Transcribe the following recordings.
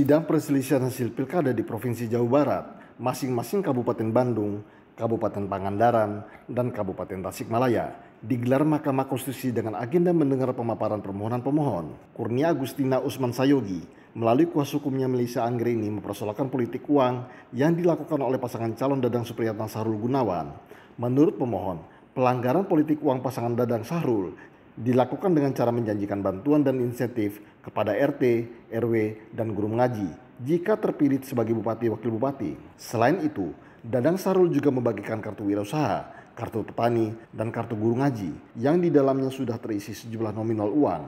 Sidang perselisihan hasil pilkada di Provinsi Jawa Barat, masing-masing Kabupaten Bandung, Kabupaten Pangandaran, dan Kabupaten Tasikmalaya digelar Mahkamah Konstitusi dengan agenda mendengar pemaparan permohonan pemohon. Kurnia Agustina Usman Sayogi melalui kuasa hukumnya Melisa Anggreni mempersoalkan politik uang yang dilakukan oleh pasangan calon Dadang Supriyatna Sahrul Gunawan. Menurut pemohon, pelanggaran politik uang pasangan Dadang Sahrul dilakukan dengan cara menjanjikan bantuan dan insentif kepada RT, RW, dan guru mengaji jika terpilih sebagai bupati wakil bupati. Selain itu, Dadang Sarul juga membagikan kartu wirausaha, kartu petani, dan kartu guru ngaji yang di dalamnya sudah terisi sejumlah nominal uang.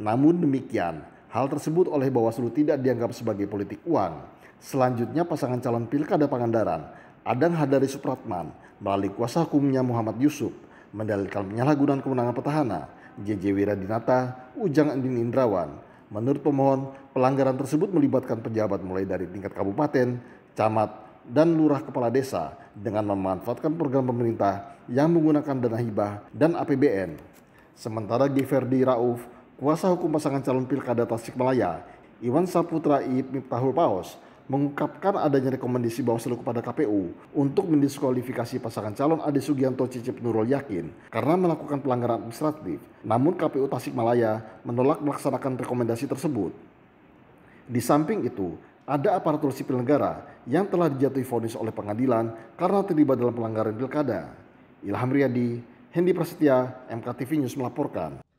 Namun demikian, hal tersebut oleh Bawaslu tidak dianggap sebagai politik uang. Selanjutnya pasangan calon Pilkada Pangandaran, Adang Hadari Supratman, melalui kuasa hukumnya Muhammad Yusuf, mendalilkan penyalahgunaan kewenangan petahana JJ Wiradinata, Ujang Andin Indrawan. Menurut pemohon, pelanggaran tersebut melibatkan pejabat mulai dari tingkat kabupaten, camat, dan lurah kepala desa dengan memanfaatkan program pemerintah yang menggunakan dana hibah dan APBN. Sementara Giverdi Rauf, kuasa hukum pasangan calon pilkada Tasikmalaya, Iwan Saputra Iip Miftahul Paos, mengungkapkan adanya rekomendasi Bawaslu kepada KPU untuk mendiskualifikasi pasangan calon Ade Sugianto Cicip Nurul Yakin karena melakukan pelanggaran administratif. Namun KPU Tasikmalaya menolak melaksanakan rekomendasi tersebut. Di samping itu, ada aparatur sipil negara yang telah dijatuhi vonis oleh pengadilan karena terlibat dalam pelanggaran pilkada. Ilham Riyadi, Hendi Prasetya, MKTV News melaporkan.